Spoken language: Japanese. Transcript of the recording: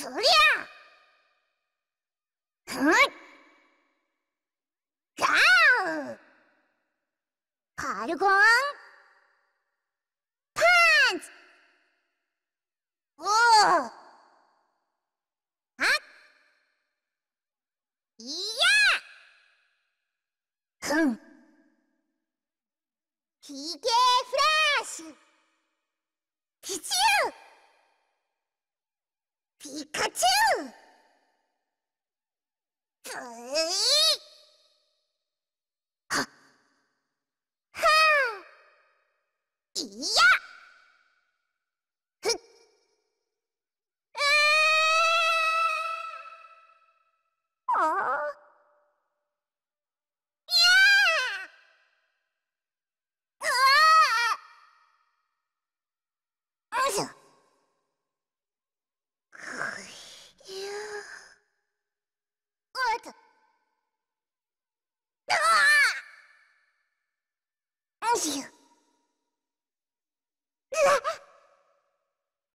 そりゃふんガーパルゴンパンツおおあいやふんヒゲフラッシュイカチュウははあいや loves you.